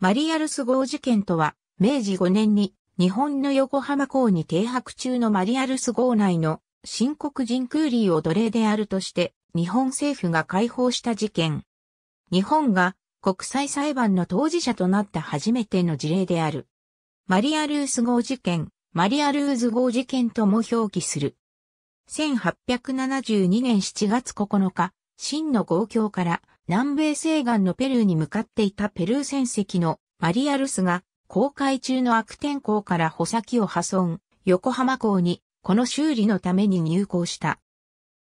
マリアルス号事件とは、明治5年に日本の横浜港に停泊中のマリアルス号内の新国人クーリーを奴隷であるとして日本政府が解放した事件。日本が国際裁判の当事者となった初めての事例である。マリアルース号事件、マリアルーズ号事件とも表記する。1872年7月9日、真の号教から南米西岸のペルーに向かっていたペルー船績のマリアルスが航海中の悪天候から穂先を破損、横浜港にこの修理のために入港した。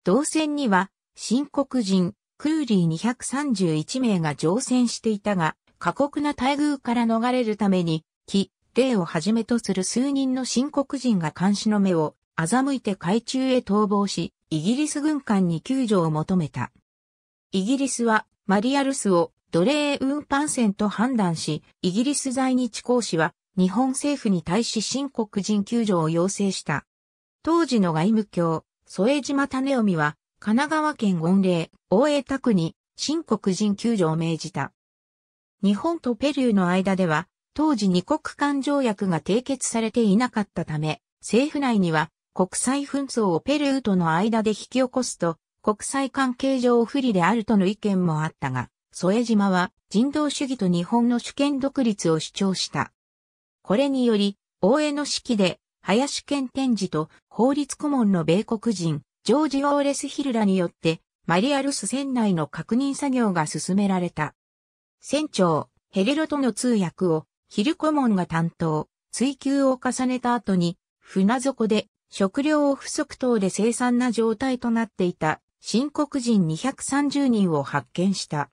同船には新国人クーリー231名が乗船していたが、過酷な待遇から逃れるために、木、霊をはじめとする数人の新国人が監視の目を欺いて海中へ逃亡し、イギリス軍艦に救助を求めた。イギリスはマリアルスを奴隷運搬船と判断し、イギリス在日公使は日本政府に対し新国人救助を要請した。当時の外務卿、添島種臣は神奈川県御礼、大江宅に新国人救助を命じた。日本とペルーの間では、当時二国間条約が締結されていなかったため、政府内には国際紛争をペルーとの間で引き起こすと国際関係上不利であるとの意見もあったが、添島は人道主義と日本の主権独立を主張した。これにより、大江の式で、林県天寺と法律顧問の米国人、ジョージ・オーレス・ヒルラによって、マリアルス船内の確認作業が進められた。船長、ヘレロとの通訳を、ヒル顧問が担当、追求を重ねた後に、船底で食料を不足等で凄惨な状態となっていた新国人230人を発見した。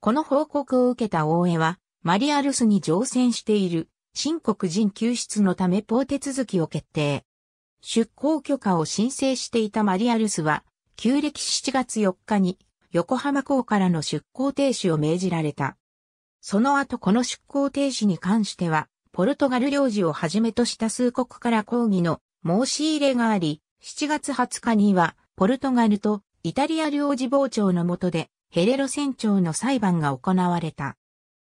この報告を受けた大江は、マリアルスに乗船している、新国人救出のためポー手続きを決定。出港許可を申請していたマリアルスは、旧暦7月4日に、横浜港からの出港停止を命じられた。その後この出港停止に関しては、ポルトガル領事をはじめとした数国から抗議の申し入れがあり、7月20日には、ポルトガルとイタリア領事傍聴の下で、ヘレロ船長の裁判が行われた。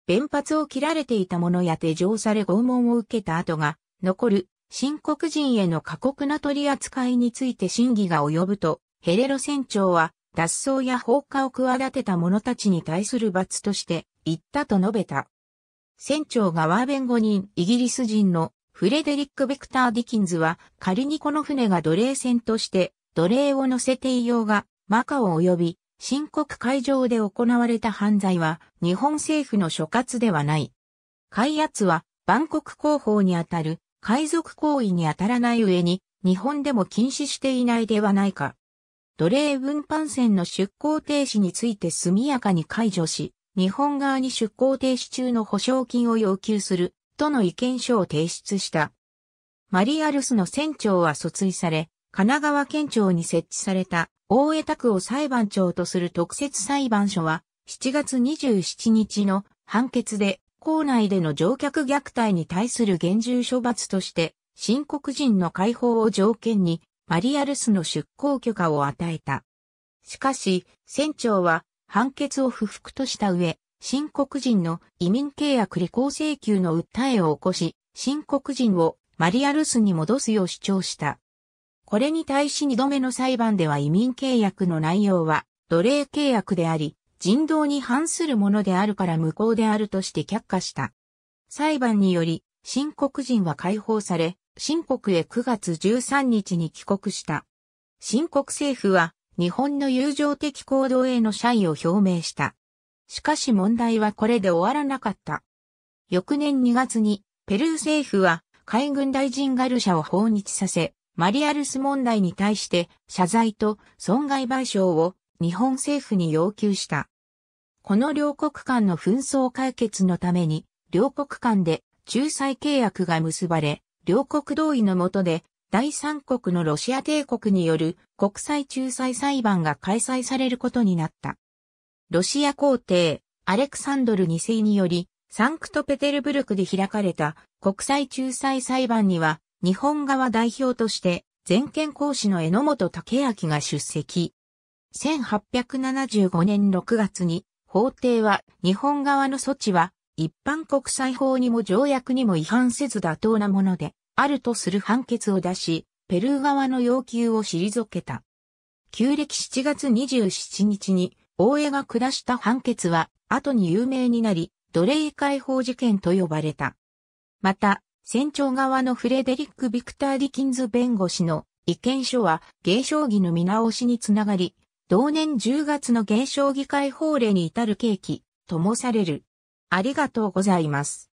弁髪を切られていた者や手錠され拷問を受けた後が、残る、新国人への過酷な取り扱いについて審議が及ぶと、ヘレロ船長は、脱走や放火を企てた者たちに対する罰として、言ったと述べた。船長側弁護人、イギリス人のフレデリック・ベクター・ディキンズは、仮にこの船が奴隷船として、奴隷を乗せていようが、マカオ及び新国会場で行われた犯罪は日本政府の所轄ではない。開発は万国広報にあたる海賊行為にあたらない上に日本でも禁止していないではないか。奴隷運搬船の出港停止について速やかに解除し、日本側に出港停止中の保証金を要求する、との意見書を提出した。マリアルスの船長は訴追され、神奈川県庁に設置された大江拓を裁判長とする特設裁判所は、7月27日の判決で、校内での乗客虐待に対する厳重処罰として、新国人の解放を条件に、マリアルスの出港許可を与えた。しかし、船長は判決を不服とした上、新国人の移民契約履行請求の訴えを起こし、新国人をマリアルスに戻すよう主張した。これに対し2度目の裁判では移民契約の内容は奴隷契約であり、人道に反するものであるから無効であるとして却下した。裁判により、新国人は解放され、新国へ9月13日に帰国した。新国政府は、日本の友情的行動への謝意を表明した。しかし問題はこれで終わらなかった。翌年2月に、ペルー政府は、海軍大臣ガルシャを訪日させ、マリアルス問題に対して謝罪と損害賠償を日本政府に要求した。この両国間の紛争解決のために、両国間で仲裁契約が結ばれ、両国同意のもとで、第三国のロシア帝国による国際仲裁裁判が開催されることになった。ロシア皇帝、アレクサンドル2世により、サンクトペテルブルクで開かれた国際仲裁裁判には、日本側代表として、全権講師の榎本武明が出席。1875年6月に、法廷は日本側の措置は、一般国際法にも条約にも違反せず妥当なもので、あるとする判決を出し、ペルー側の要求を退けた。旧暦7月27日に、大江が下した判決は、後に有名になり、奴隷解放事件と呼ばれた。また、船長側のフレデリック・ビクター・ディキンズ弁護士の意見書は、芸将棋の見直しにつながり、同年10月の芸将儀会法令に至る契機、ともされる。ありがとうございます。